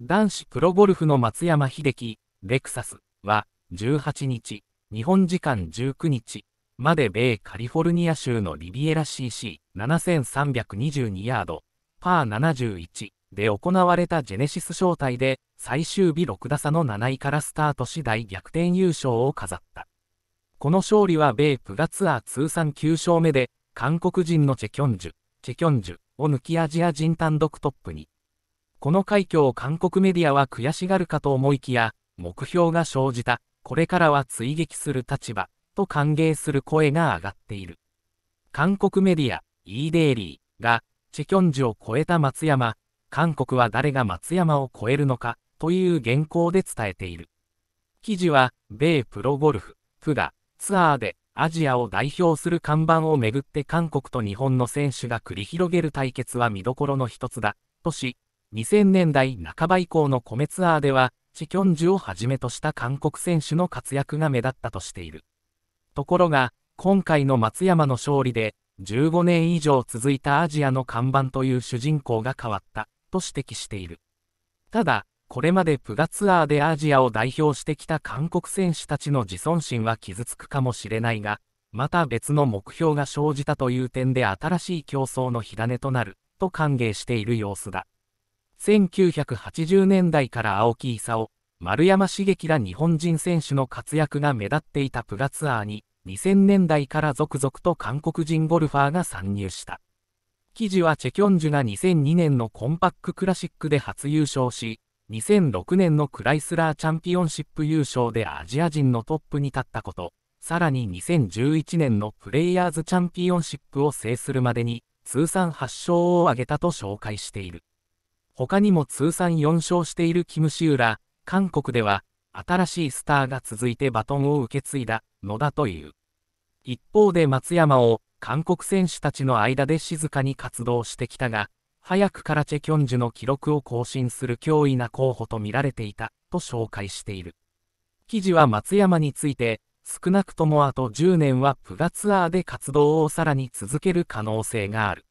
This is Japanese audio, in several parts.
男子プロゴルフの松山英樹、レクサスは18日、日本時間19日まで米カリフォルニア州のリビエラ CC7322 ヤード、パー71で行われたジェネシス招待で最終日6打差の7位からスタートし大逆転優勝を飾った。この勝利は米プガツアー通算9勝目で、韓国人のチェキョンジュ、チェキョンジュを抜きアジア人単独トップにこの快挙を韓国メディアは悔しがるかと思いきや、目標が生じた、これからは追撃する立場、と歓迎する声が上がっている。韓国メディア、イーデイリーが、チェキョンジを超えた松山、韓国は誰が松山を超えるのか、という原稿で伝えている。記事は、米プロゴルフ、プが、ツアーで、アジアを代表する看板をめぐって韓国と日本の選手が繰り広げる対決は見どころの一つだ、とし、2000年代半ば以降の米ツアーでは、チキョンジュをはじめとした韓国選手の活躍が目立ったとしている。ところが、今回の松山の勝利で、15年以上続いたアジアの看板という主人公が変わった、と指摘している。ただ、これまでプガツアーでアジアを代表してきた韓国選手たちの自尊心は傷つくかもしれないが、また別の目標が生じたという点で新しい競争の火種となる、と歓迎している様子だ。1980年代から青木功、丸山茂樹ら日本人選手の活躍が目立っていたプラツアーに、2000年代から続々と韓国人ゴルファーが参入した。記事はチェキョンジュが2002年のコンパッククラシックで初優勝し、2006年のクライスラーチャンピオンシップ優勝でアジア人のトップに立ったこと、さらに2011年のプレイヤーズチャンピオンシップを制するまでに、通算8勝を挙げたと紹介している。他にも通算4勝しているキム・シウラ、韓国では、新しいスターが続いてバトンを受け継いだのだという。一方で松山を韓国選手たちの間で静かに活動してきたが、早くからチェ・キョンジュの記録を更新する脅威な候補と見られていたと紹介している。記事は松山について、少なくともあと10年はプガツアーで活動をさらに続ける可能性がある。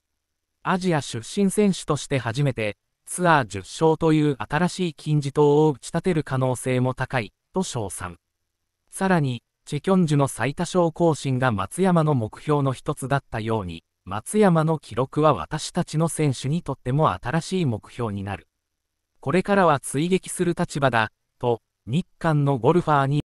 アジア出身選手として初めて、ツアー10勝という新しい金字塔を打ち立てる可能性も高い、と称賛。さらに、チェキョンジュの最多勝更新が松山の目標の一つだったように、松山の記録は私たちの選手にとっても新しい目標になる。これからは追撃する立場だ、と、日韓のゴルファーに